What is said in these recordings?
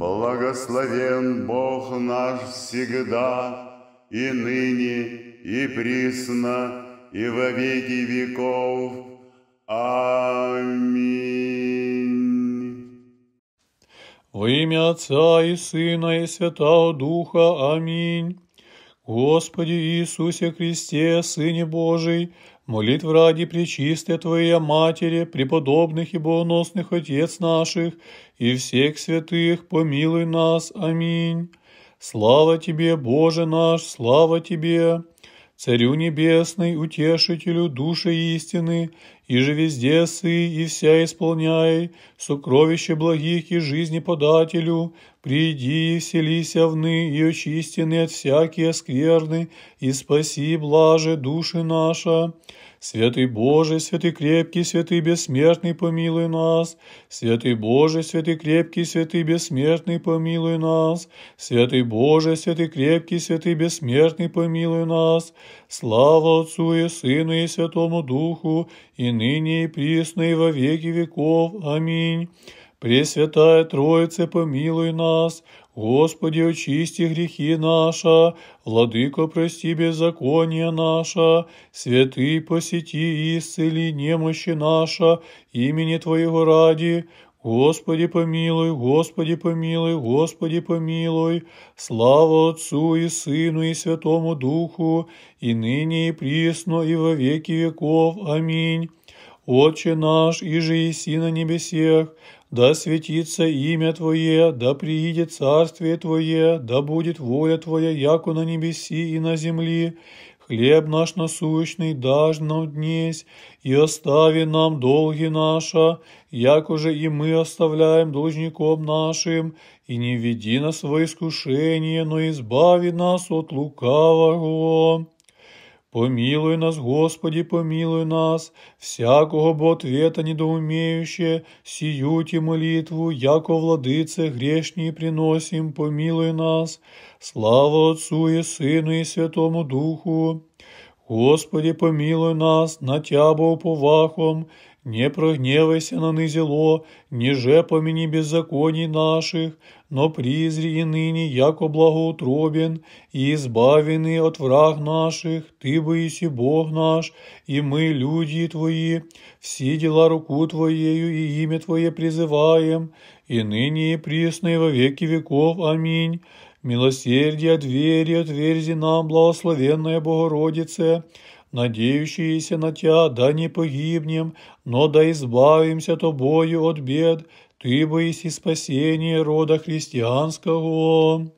Благословен Бог наш всегда, и ныне, и присно, и во веки веков. Аминь. Во имя Отца и Сына и Святого Духа. Аминь. Господи Иисусе Христе, Сыне Божий, молитв ради причисты твоя, Матери, преподобных и богоносных Отец наших и всех святых, помилуй нас. Аминь. Слава Тебе, Боже наш, слава Тебе, Царю Небесный, Утешителю души истины и же везде сы и вся исполняй, сокровище благих и жизни подателю, приди и вселися вны и очистины от всякие скверны, и спаси, блаже, души наша. Святый Боже, святый крепкий, святый бессмертный, помилуй нас. Святый Боже, святый крепкий, святый бессмертный, помилуй нас. Святый Боже, святый крепкий, святый бессмертный, помилуй нас. Слава Отцу и Сыну и Святому Духу, и ныне и присно и во веки веков. Аминь. Пресвятая Троица, помилуй нас, Господи, очисти грехи наша, Владыко, прости беззаконие наше, Святый, посети и исцели немощи наша, имени Твоего ради, Господи помилуй, Господи помилуй, Господи помилуй, слава Отцу и Сыну и Святому Духу, и ныне и присно и во веки веков. Аминь. Отче наш, иже и на небесех, да светится имя Твое, да приидет царствие Твое, да будет воля Твоя, яко на небеси и на земли, Хлеб наш насущный дашь нам днесь, и остави нам долги наша, як уже и мы оставляем должником нашим, и не веди нас во искушение, но избави нас от лукавого». Помилуй нас, Господи, помилуй нас, всякого бо ответа недоумеющие, сиюти молитву, яко владице, грешні приносим, помилуй нас, слава Отцу и Сыну и Святому Духу. Господи, помилуй нас, на Тябо уповахом, не прогневайся на низело, ниже помяни беззаконий наших, но призри и ныне, яко благоутробен, и избавены от враг наших, Ты бы и Бог наш, и мы, люди Твои, все дела руку Твоею и имя Твое призываем, и ныне и присно во веки веков. Аминь. Милосердие, двери, отверзи нам, благословенная Богородице, надеющиеся на Тебя, да не погибнем, но да избавимся Тобою от бед, Ты боись спасение рода христианского».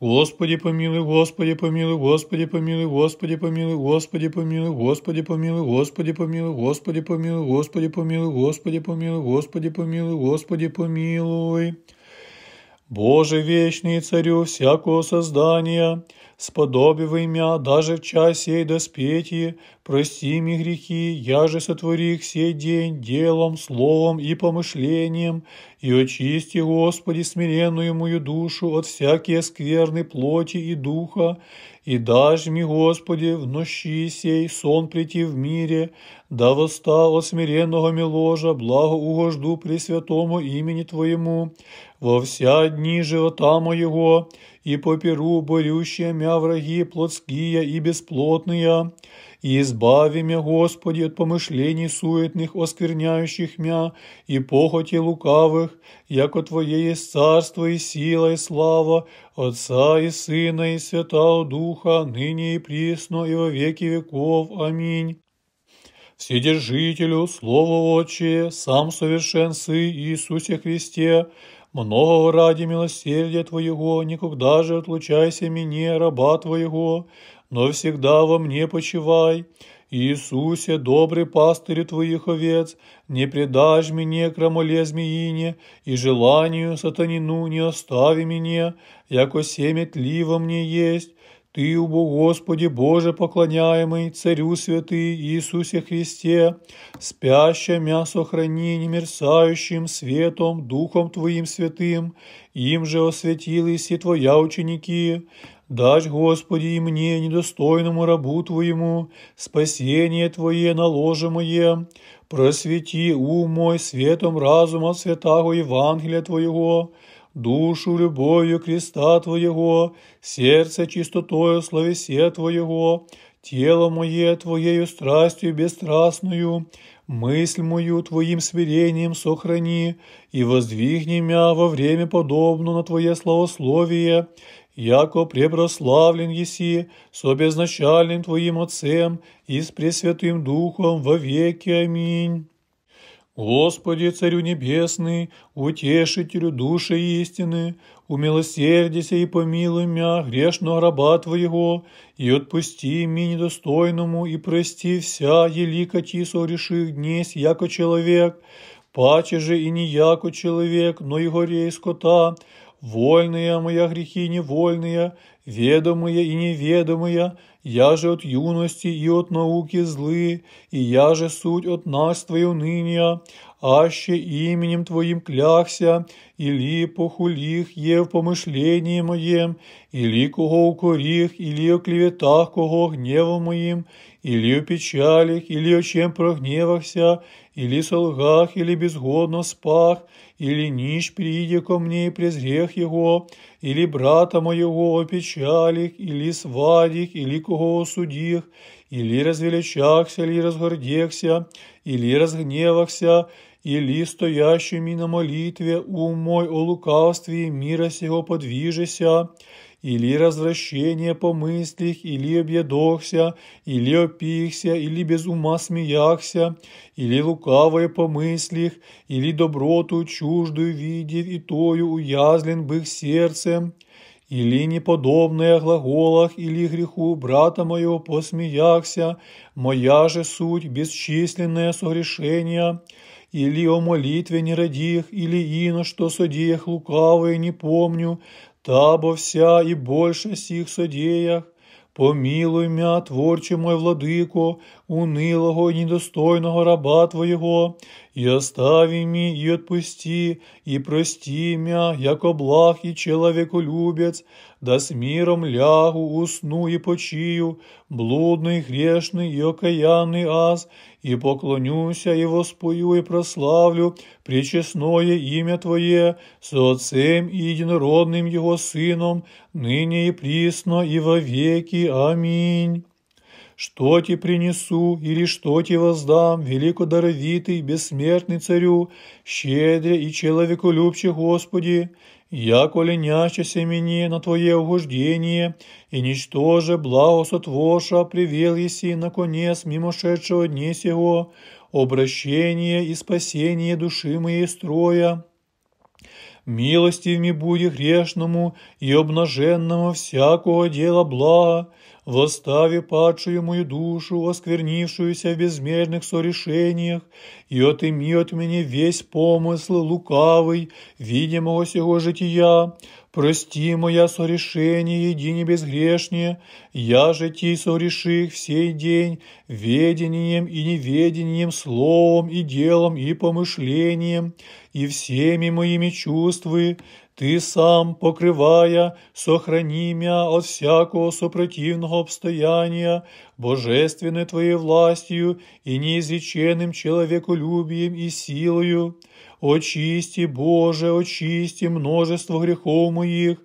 Господи помилуй, Господи помилуй, Господи помилуй, Господи помилуй, Господи помилуй, Господи помилуй, Господи помилуй, Господи помилуй, Господи помилуй, Господи помилуй, Господи помилуй, Господи помилуй. Боже вечный царю всякого создания, сподобивай мя даже в час сей доспетие, прости ми грехи, я же сотвори их сей день делом, словом и помышлением, и очисти, Господи, смиренную мою душу от всякие скверны плоти и духа, и дашь ми, Господи, в нощи сей сон прийти в мире, да воста от смиренного ми благо угожду при святому имени Твоему, во вся дни живота моего, и по перу борющие мя враги плотские и бесплотные, и избави мя, Господи, от помышлений суетных, оскверняющих мя, и похоти лукавых, яко Твое есть царство и сила и слава, Отца и Сына и Святого Духа, ныне и присно и во веки веков. Аминь. Вседержителю, Слово Отче, Сам совершен Сы Иисусе Христе, Многого ради милосердия Твоего, никогда же отлучайся мне, раба Твоего, но всегда во мне почивай. Иисусе, добрый пастырь Твоих овец, не предашь меня крамоле змеине, и желанию сатанину не остави мне, яко семя тли мне есть, ты, убо Господи Боже поклоняемый, Царю святый Иисусе Христе, спяще мясо сохрани немерцающим светом, Духом Твоим святым, им же освятились и Твоя ученики, Дашь, Господи, и мне, недостойному рабу Твоему, спасение Твое на ложе мое, просвети ум мой светом разума святого Евангелия Твоего, душу любовью креста Твоего, сердце чистотою словесе Твоего, тело мое Твоею страстью бесстрастную, мысль мою Твоим смирением сохрани, и воздвигни мя во время подобно на Твое словословие, яко препрославлен еси со безначальным Твоим Отцем и с Пресвятым Духом во веки. Аминь. Господи, Царю Небесный, утешителю души истины, умилосердися и помилуй мя грешного раба Твоего, и отпусти ми недостойному, и прости вся елика ти реших днесь, яко человек, паче же и не яко человек, но и горей скота, Вольные моя грехи невольные, ведомые и неведомые, я же от юности и от науки злы, и я же суть от нас Твою ныне, аще именем Твоим кляхся, или похулих є в помишленні моєм, или кого укорих, или о клеветах кого гневом моїм, или о печалях, или о чем прогневахся, или солгах, или безгодно спах, или нищ прииде ко мне и презрех его, или брата моего опечалих, или свадих, или кого осудих, или развеличахся, или разгордехся, или разгневахся, или стоящими на молитве ум мой о лукавстве мира сего подвижися, или развращение по мыслях, или объедохся, или опихся, или без ума смеяхся, или лукавое по мыслях, или доброту чуждую видев и тою уязлен бых сердцем, или неподобное глаголах, или греху брата моего посмеяхся, моя же суть бесчисленное согрешение, или о молитве не родих, или ино, что содеях лукавое не помню, табо вся і больше сих содіях, помилуй мя, творче мой владико, унилого и недостойного раба Твоєго, і остави мі, и отпусти, і прости мя, як благ і человеколюбец, да с миром лягу, усну і почию, блудний, грешний, і окаянний аз, и поклонюся, и воспою, и прославлю причесное имя Твое со Отцем и Единородным Его Сыном, ныне и присно, и во веки. Аминь. Что Ти принесу, или что Ти воздам, великодаровитый, бессмертный царю, щедря и человеколюбче Господи, яко ленящееся мне на Твое угождение, и ничтоже благосотвоша привел еси наконец мимошедшего дне сего, обращение и спасение души моей строя. милостивми ми буде грешному и обнаженному всякого дела блага, в восстави падшую мою душу, осквернившуюся в безмерных сорешениях, и отыми от меня весь помысл лукавый, видимого сего жития, прости моя сорешение, едине безгрешнее, я же ти сореших всей день ведением и неведением, словом и делом и помышлением, и всеми моими чувствами, Ти сам покривая, сохрани от всякого супротивного обстояния, божественной Твоей властью и неизреченным человеколюбием и силою. Очисти, Боже, очисти множество грехов моих,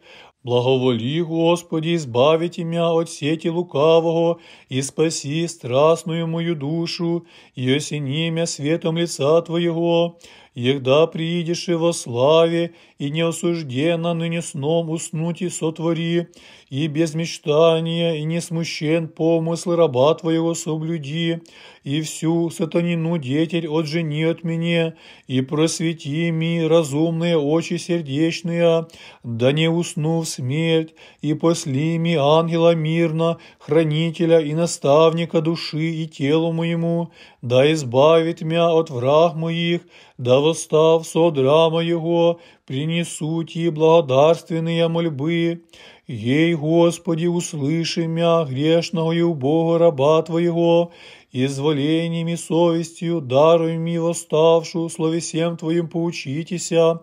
благоволи, Господи, избавите мя от сети лукавого и спаси страстную мою душу, и осени мя светом лица Твоего». егда приидешь и во славе, и не осужденно ныне сном уснуть и сотвори, и без мечтания, и не смущен помысл раба твоего соблюди, и всю сатанину детель отжени от меня, и просвети ми разумные очи сердечные, да не усну в смерть, и посли ми ангела мирно, хранителя и наставника души и телу моему, да избавит мя от враг моих, да восстав содра моего, принесу Ти благодарственные мольбы. Ей, Господи, услыши мя грешного и убого раба Твоего, изволениями совестью, даруй ми восставшую, словесем Твоим поучитеся,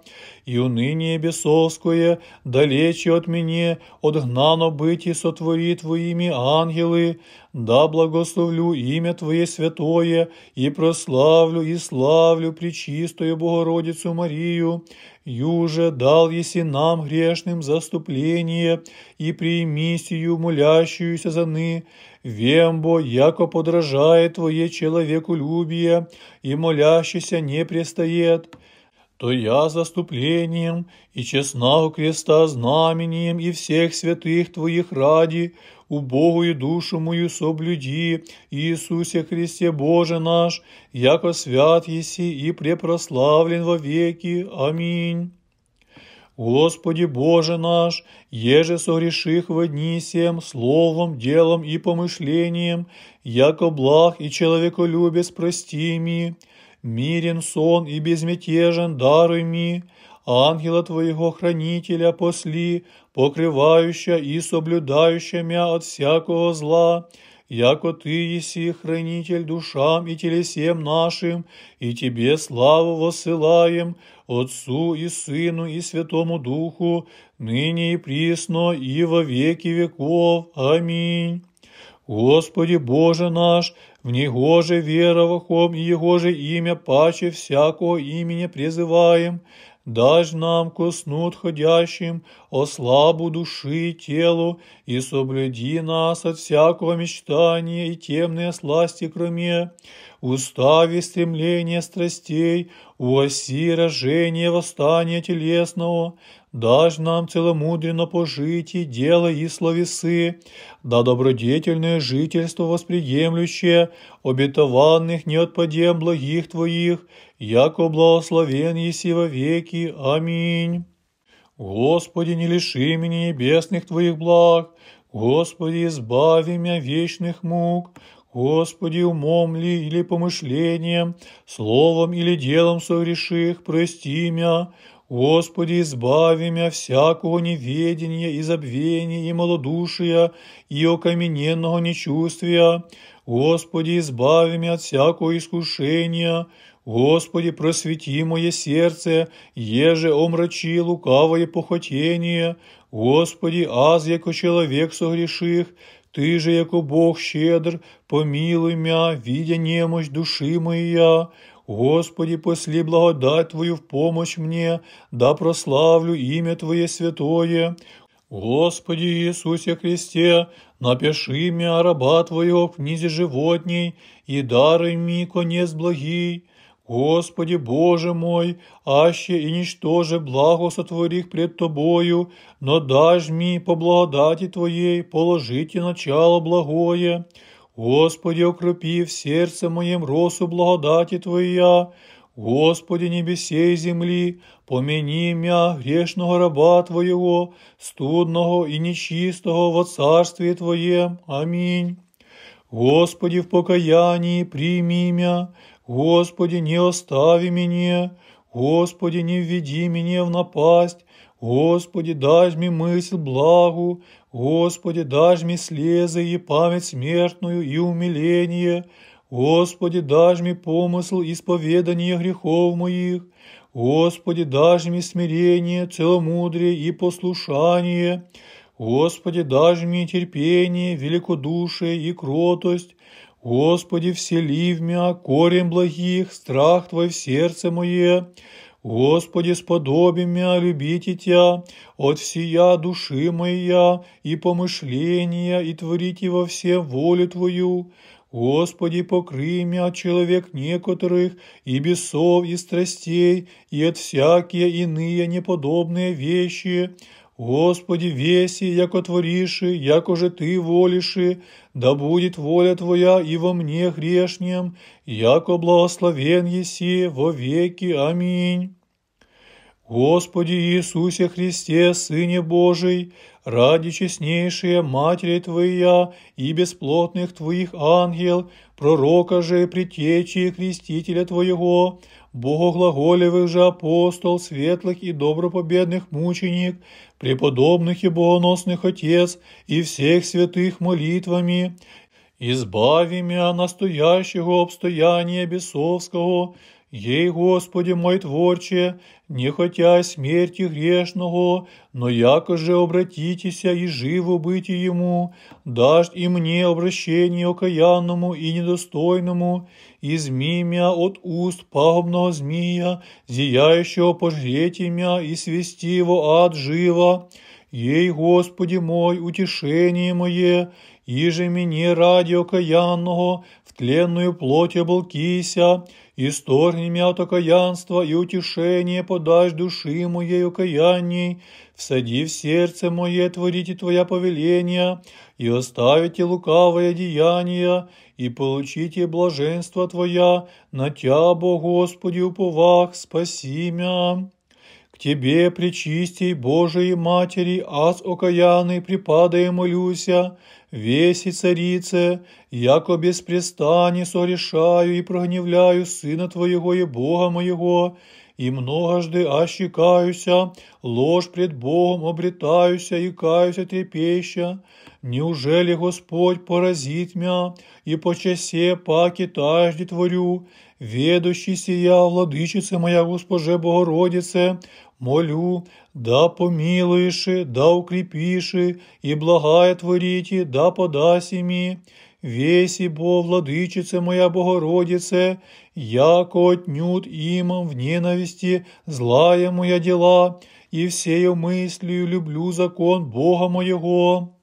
і унині бісовської, далечі от мене, отгнано гнано биті сотворі Твоїми ангели, да благословлю имя твое святое, и прославлю, и славлю причистою Богородицу Марию, Юже дал еси нам грешным заступление, и прими сию молящуюся за ны, вембо, яко подражает Твое человеку любие и молящийся не престает» то я заступлением и честна креста знамением и всех святых Твоих ради, убогую душу мою соблюди, Иисусе Христе Боже наш, яко свят еси и препрославлен во веки. Аминь. Господи Боже наш, еже согреших в дни сем, словом, делом и помышлением, яко благ и человеколюбец прости ми, Мирен сон и безмятежен даруй ми, ангела Твоего хранителя посли, покрывающая и соблюдающая мя от всякого зла, яко Ты еси хранитель душам и телесем нашим, и Тебе славу восылаем, Отцу и Сыну и Святому Духу, ныне и присно и во веки веков. Аминь. Господи Боже наш, в Него же веровахом и Его же имя паче всякого имени призываем, дашь нам коснут ходящим о слабу души и телу, и соблюди нас от всякого мечтания и темной сласти кроме, устави стремления страстей, у оси рожения восстания телесного, дашь нам целомудренно пожить и дело и словесы, да добродетельное жительство восприемлющее, обетованных не отпадем благих Твоих, яко благословен еси во веки. Аминь. Господи, не лиши меня небесных Твоих благ, Господи, избави меня вечных мук, Господи, умом ли или помышлением, словом или делом согреших, прости меня, Господи, избави меня всякого неведения и забвения и малодушия и окамененного нечувствия. Господи, избави меня от всякого искушения. Господи, просвети мое сердце, еже омрачи лукавое похотение. Господи, аз, яко человек согреших, Ты же, яко Бог щедр, помилуй меня, видя немощь души моя. Господи, посли благодать Твою в помощь мне, да прославлю имя Твое святое. Господи Иисусе Христе, напиши меня раба Твоего в книзе животней, и дары мне конец благий. Господи Боже мой, аще и ничтоже благо сотворих пред Тобою, но дашь мне по благодати Твоей положите начало благое. Господи, укрепи в сердце моем росу благодати Твоя, Господи и земли, помяни мя грешного раба Твоего, студного и нечистого во Царстве Твоем. Аминь. Господи, в покаянии прими мя, Господи, не остави меня, Господи, не введи меня в напасть, Господи, дашь мне мысль благу, Господи, дашь мне слезы и память смертную и умиление, Господи, дашь мне помысл исповедания грехов моих, Господи, дашь мне смирение, целомудрие и послушание, Господи, дашь мне терпение, великодушие и кротость, Господи, вселив мя меня корень благих, страх Твой в сердце мое, Господи, сподоби мя любите Тя от всея души моя и помышления, и творите во все волю Твою. Господи, покрый мя от человек некоторых, и бесов, и страстей, и от всякие иные неподобные вещи, Господи, веси, яко твориши, яко же Ты волиши, да будет воля Твоя и во мне грешнем, яко благословен еси во веки. Аминь. Господи Иисусе Христе, Сыне Божий, ради честнейшие матери Твоя и бесплотных Твоих ангел, пророка же притечи и крестителя Твоего, богоглаголевых же апостол, светлых и добропобедных мученик, преподобных и богоносных Отец и всех святых молитвами, избави меня настоящего обстояния бесовского, Ей, Господи мой Творче, не хотя смерти грешного, но яко же обратитеся и живо быть Ему, дашь и мне обращение окаянному и недостойному, изми мя от уст пагубного змия, зияющего пожрете мя и свести его ад живо. Ей, Господи мой, утешение мое, Иже мені раді окаянного, в тленную плоть оболкися, исторгни мя от окаянства и утешение подашь души моей окаянней, всади в сердце мое творите Твоя повеления, и оставите лукавое деяние, и получите блаженство Твоя, на Тя, Бо Господи, уповах, спаси Тебе, причистей Божией Матери, аз окаянный припадая молюся, веси царице, яко без престани сорешаю и прогневляю Сына Твоего и Бога моего, и многожды ощекаюся, ложь пред Богом обретаюся и каюся трепеща. Неужели Господь поразит мя, и по часе паки тажди творю, ведущийся я, владычице моя Госпоже Богородице, молю, да помилуйши, да укрепиши, и благая творите, да подасі ми. Веси Бо, владичице моя Богородице, яко отнюдь имам в ненависті злая моя діла, и всею мыслью люблю закон Бога моєго.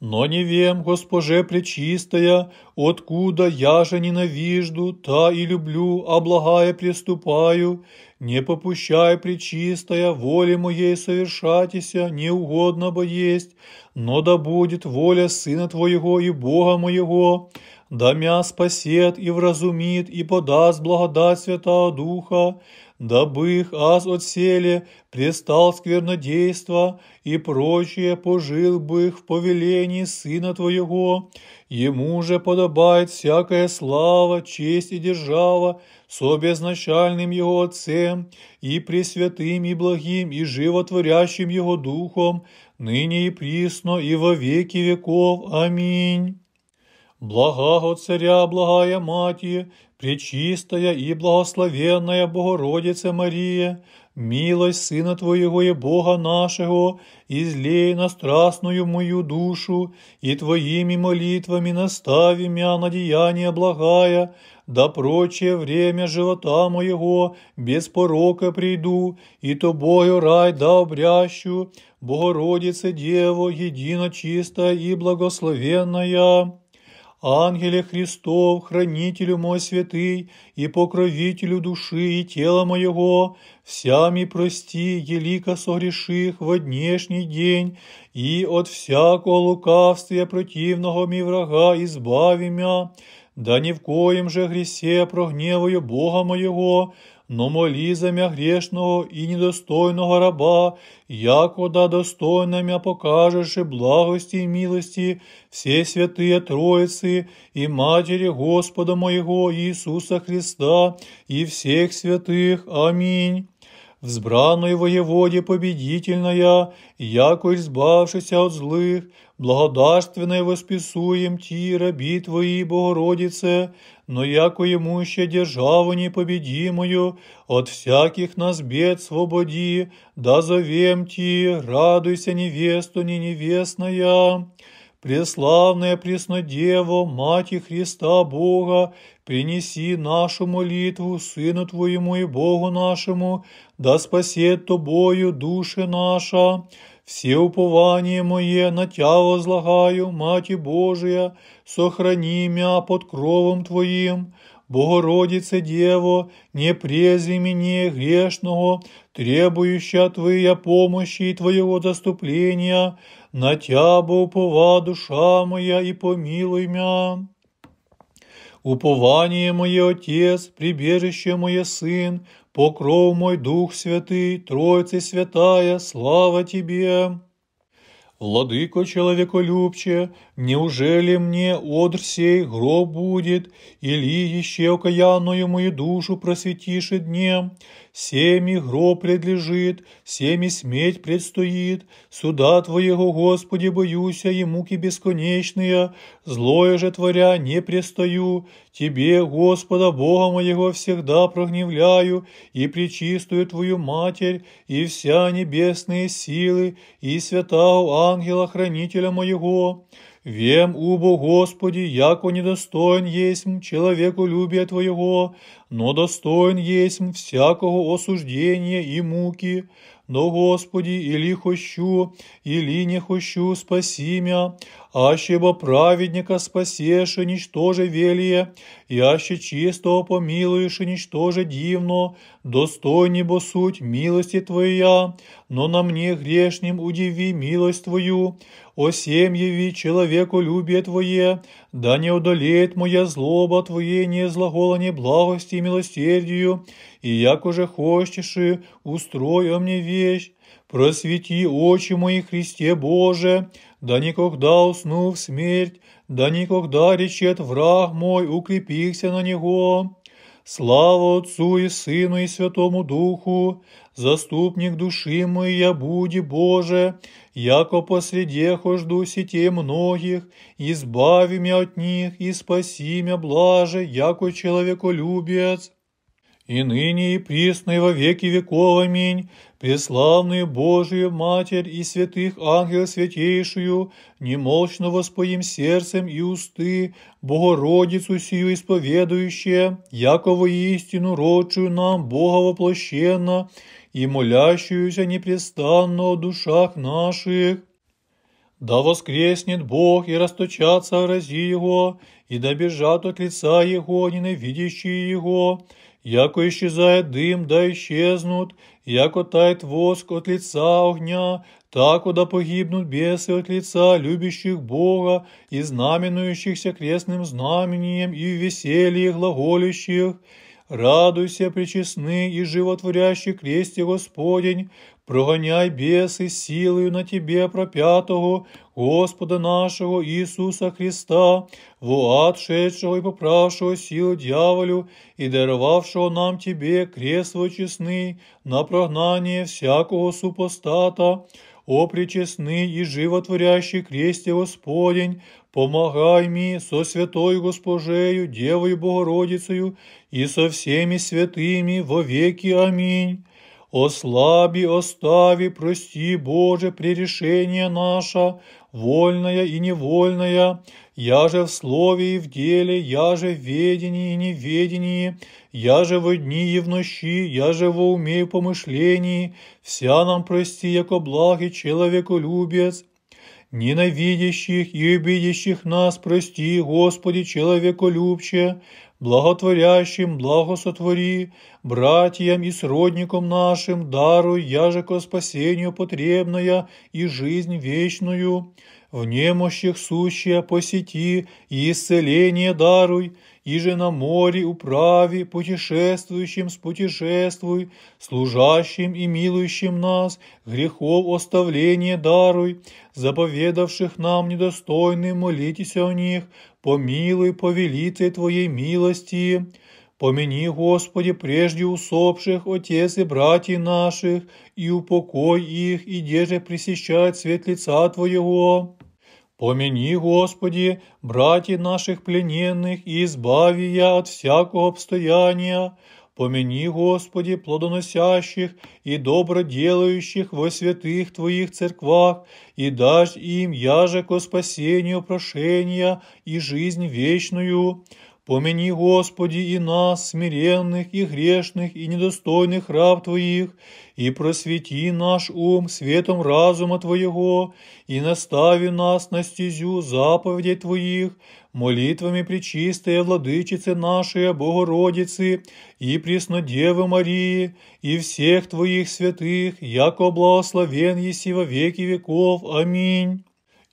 Но не вем, Госпоже Пречистая, откуда я же ненавижду, та и люблю, а благая приступаю. Не попущай, Пречистая, воле моей совершатися, не угодно бы есть, но да будет воля Сына Твоего и Бога моего, да мя спасет и вразумит и подаст благодать Святого Духа, дабы их аз отселе престал сквернодейство и прочее пожил бы их в повелении Сына Твоего. Ему же подобает всякая слава, честь и держава со безначальным Его Отцем и пресвятым и благим и животворящим Его Духом, ныне и присно и во веки веков. Аминь. Благого Царя, Благая Матья, Пречистая и Благословенная Богородице Мария, милость Сына Твоего и Бога нашего, излей на страстную мою душу, и Твоими молитвами настави меня на деяние благая, да прочее время живота моего без порока приду, и Тобою рай да обрящу, Богородице Дево, едино чистая и благословенная». Ангеле Христов, хранителю мой святый и покровителю души и тела моего, всями прости, елика согреших во днешний день, и от всякого лукавствия противного ми врага избави мя, да ни в коем же грісе прогневою Бога моего, но молі за мя грешного і недостойного раба, якода достойно мя покажеш благості і милості все святые Троицы і Матері Господа моего Иисуса Христа и всех святых. Аминь. Взбраної воєводі побідітельная, яко избавшися от злих, Благодарственное восписуем Ти, раби Твои, Богородице, но яко ще державу непобедимую, от всяких нас бед свободи, да зовем Ти, радуйся, невесту не невестная». Преславная Преснодева, Мати Христа Бога, принеси нашу молитву Сыну Твоему и Богу нашему, да спасет Тобою души наша. Все упование мое на Тя возлагаю, Мати Божия, сохрани мя под кровом Твоим, Богородице Дево, не презри меня грешного, требующая Твоя помощи и Твоего заступления, на Тябо упова душа моя и помилуй мя. Упование мое Отец, прибежище мое Сын, Покров мой Дух Святый, Троица Святая, слава Тебе! Владыко человеколюбче, неужели мне одр сей гроб будет, или еще окаянную мою душу просветишь и дне? Семи гроб предлежит, семи смерть предстоит, суда Твоего, Господи, боюся, и муки бесконечные, злое же творя не престою, Тебе, Господа Бога моего, всегда прогневляю и причистую Твою Матерь, и вся небесные силы, и святого ангела-хранителя моего. Вем, убо Господи, яко недостоин есмь человеку любия Твоего, но достоин есмь всякого осуждения и муки. Но, Господи, или хочу, или не хочу, спаси мя, ащебо праведника спасеше, ничтоже велие, и аще чистого помилуешь, ничтоже дивно, достойни бо суть милости Твоя, но на мне грешним удиви милость Твою, о сем яви человеку любие Твое, да не удалеет моя злоба Твое не злаголане благости и милосердию, и як уже хочеши, устрой о мне вещь, просвети очи мои, Христе Боже, да никогда уснув смерть, да никогда речет враг мой, укрепихся на него. Слава Отцу и Сыну и Святому Духу, заступник души моей, я буди Боже, яко посреди хожду сетей многих, избави меня от них и спаси меня, блаже, яко человеколюбец. И ныне и присно и во веки веков. Аминь. преславную Божию Матерь и святых ангел святейшую, немолчно воспоим сердцем и усты, Богородицу сию исповедующее, яково истину родшую нам Бога воплощенно и молящуюся непрестанно о душах наших. Да воскреснет Бог и расточатся рази Его, и добежат от лица Его ненавидящие Его, Яко исчезает дым, да исчезнут, яко тает воск от лица огня, так да погибнут бесы от лица любящих Бога и знаменующихся крестным знамением и в веселье глаголящих. Радуйся, причестны и животворящий кресте Господень, Проганяй біси силою на Тебе пропятого, Господа нашого Ісуса Христа, в ад шедшего и поправшего силу дьяволю и даровавшего нам Тебе кресло честный на прогнание всякого супостата, о причестный и животворящий кресте Господень, помогай ми со святой Госпожею, Девою Богородицею и со всеми святыми во веки. Аминь. Ослаби, остави, прости, Боже, пререшение наше, вольное и невольное, я же в слове и в деле, я же в ведении и неведении, я же во дни и в ночи, я же во уме и помышлении, вся нам прости, яко благ и человеколюбец, ненавидящих и обидящих нас прости, Господи, человеколюбче, благотворящим, благосотвори, братьям и сродникам нашим даруй яжеко спасению потребное и жизнь вечную, в немощих сущие посети, и исцеление даруй, и же на море управи, путешествующим с путешествуй, служащим и милующим нас, грехов оставление даруй, заповедавших нам недостойны, молитесь о них, помилуй по велице Твоей милости». Помяни, Господи, прежде усопших отец и братьев наших, и упокой их, и деже пресещать свет лица Твоего. Помяни, Господи, братьев наших плененных и избави я от всякого обстояния. Помяни, Господи, плодоносящих и доброделающих во святых Твоих церквах, и дашь им яже ко спасению прошения и жизнь вечную. Помяни, Господи, и нас, смиренных и грешных, и недостойных раб Твоих, и просвети наш ум светом разума Твоего, и настави нас на стезю заповедей Твоих, молитвами Пречистой Владычицы нашей Богородицы и Преснодевы Марии, и всех Твоих святых, яко благословен еси во веки веков. Аминь.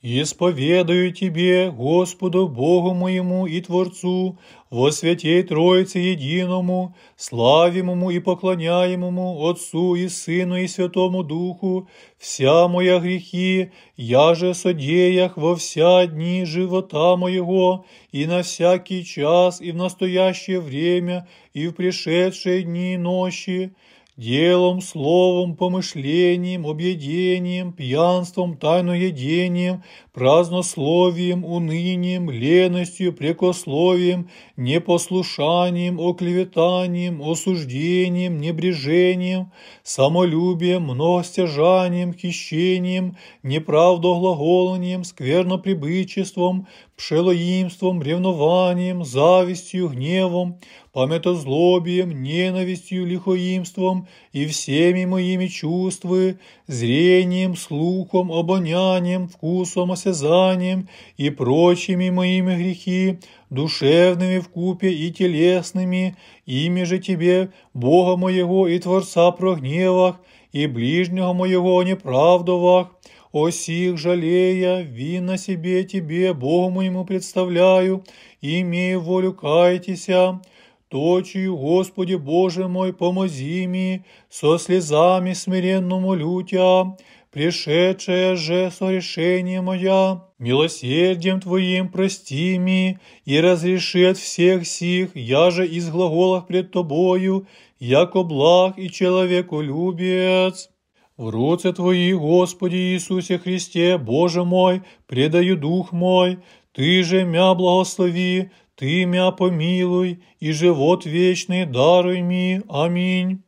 «Исповедую Тебе, Господу Богу моему и Творцу, во Святей Троице Единому, славимому и поклоняемому Отцу и Сыну и Святому Духу, вся моя грехи, я же содеях во вся дни живота моего, и на всякий час, и в настоящее время, и в пришедшие дни и ночи» делом, словом, помышлением, объедением, пьянством, тайноедением, празднословием, унынием, леностью, прекословием, непослушанием, оклеветанием, осуждением, небрежением, самолюбием, многостяжанием, хищением, неправдоглаголанием, скверноприбычеством, пшелоимством, ревнованием, завистью, гневом, памятозлобием, ненавистью, лихоимством и всеми моими чувствами, зрением, слухом, обонянием, вкусом, осязанием и прочими моими гріхи, душевными вкупе и телесными, ими же Тебе, Бога моего и Творца прогневах, и ближнего моего неправдовах, Осих жалея, вина себе тебе, Богу моему представляю, имею волю кайтеся. Точию, Господи Боже мой, помози ми, со слезами смиренному молю Тя, пришедшая же со решение моя, милосердием Твоим прости ми и разреши от всех сих, я же из глаголов пред Тобою, яко благ и человеку любец. В руце Твои, Господи Иисусе Христе, Боже мой, предаю дух мой, Ты же мя благослови, Ты мя помилуй, и живот вечный даруй ми. Аминь.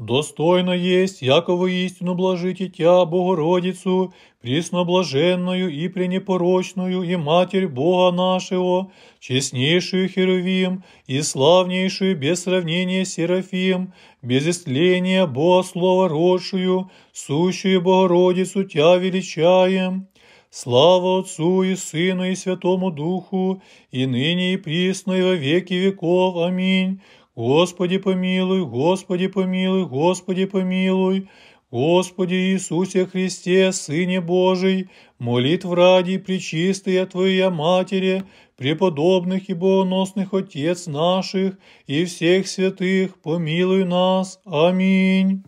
Достойно есть, яково истину блажите Тя, Богородицу, пресноблаженную и пренепорочную, и Матерь Бога нашего, честнейшую Херувим и славнейшую без сравнения Серафим, без истления Бога Слова родшую, сущую Богородицу Тя величаем». Слава Отцу и Сыну и Святому Духу, и ныне и присно и во веки веков. Аминь. Господи помилуй, Господи помилуй, Господи помилуй, Господи Иисусе Христе, Сыне Божий, молитв ради пречистая Твоя Матери, преподобных и богоносных Отец наших и всех святых, помилуй нас. Аминь.